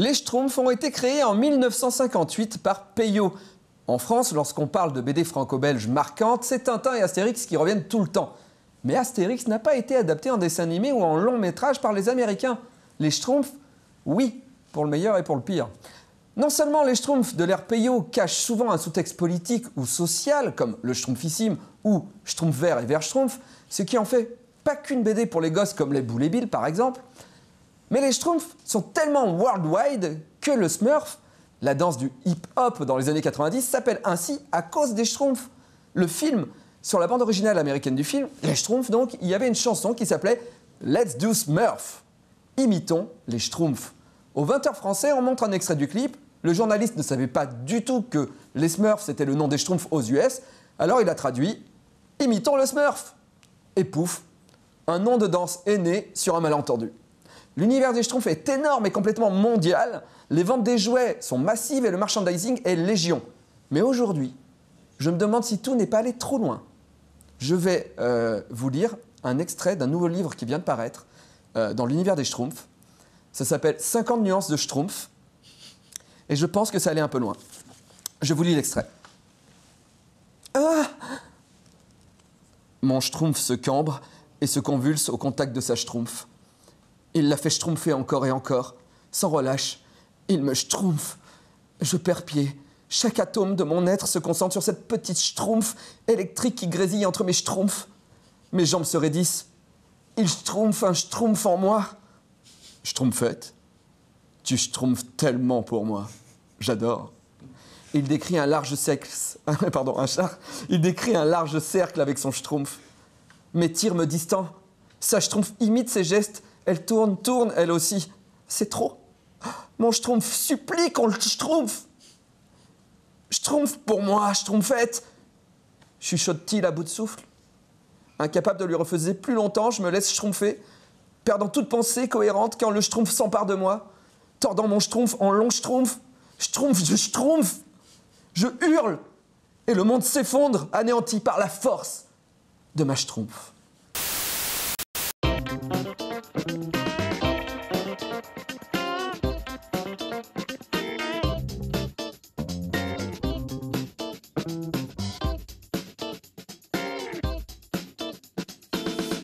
Les Schtroumpfs ont été créés en 1958 par Peyo. En France, lorsqu'on parle de BD franco-belge marquante, c'est Tintin et Astérix qui reviennent tout le temps. Mais Astérix n'a pas été adapté en dessin animé ou en long métrage par les Américains. Les Schtroumpfs, oui, pour le meilleur et pour le pire. Non seulement les Schtroumpfs de l'ère Peyo cachent souvent un sous-texte politique ou social, comme le Schtroumpfissime ou Schtroumpf vert et vert Schtroumpf, ce qui en fait pas qu'une BD pour les gosses comme les Boules par exemple, mais les Schtroumpfs sont tellement worldwide que le Smurf, la danse du hip-hop dans les années 90, s'appelle ainsi à cause des Schtroumpfs. Le film, sur la bande originale américaine du film, les Schtroumpfs donc, il y avait une chanson qui s'appelait Let's Do Smurf. Imitons les Schtroumpfs. Au 20h français, on montre un extrait du clip. Le journaliste ne savait pas du tout que les Smurfs c'était le nom des Schtroumpfs aux US, alors il a traduit Imitons le Smurf. Et pouf, un nom de danse est né sur un malentendu. L'univers des Schtroumpfs est énorme et complètement mondial. Les ventes des jouets sont massives et le merchandising est légion. Mais aujourd'hui, je me demande si tout n'est pas allé trop loin. Je vais euh, vous lire un extrait d'un nouveau livre qui vient de paraître euh, dans l'univers des Schtroumpfs. Ça s'appelle 50 nuances de Schtroumpf. Et je pense que ça allait un peu loin. Je vous lis l'extrait. Ah Mon Schtroumpf se cambre et se convulse au contact de sa Schtroumpf. Il l'a fait schtroumpfer encore et encore, sans relâche. Il me schtroumpfe. Je perds pied. Chaque atome de mon être se concentre sur cette petite schtroumpf électrique qui grésille entre mes schtroumpfs. Mes jambes se raidissent. Il schtroumpfe un schtroumpf en moi. Schtroumpfette, tu schtroumpfes tellement pour moi. J'adore. Il décrit un large cercle avec son schtroumpf. Mes tirs me distant. Sa schtroumpf imite ses gestes elle tourne, tourne, elle aussi. C'est trop. Mon schtroumpf supplie qu'on le schtroumpf. Schtroumpf pour moi, schtroumpfette chuchote-t-il à bout de souffle. Incapable de lui refuser plus longtemps, je me laisse schtroumpfer, perdant toute pensée cohérente quand le schtroumpf s'empare de moi, tordant mon schtroumpf en long schtroumpf. Schtroumpf, je schtroumpf Je hurle Et le monde s'effondre, anéanti par la force de ma schtroumpf.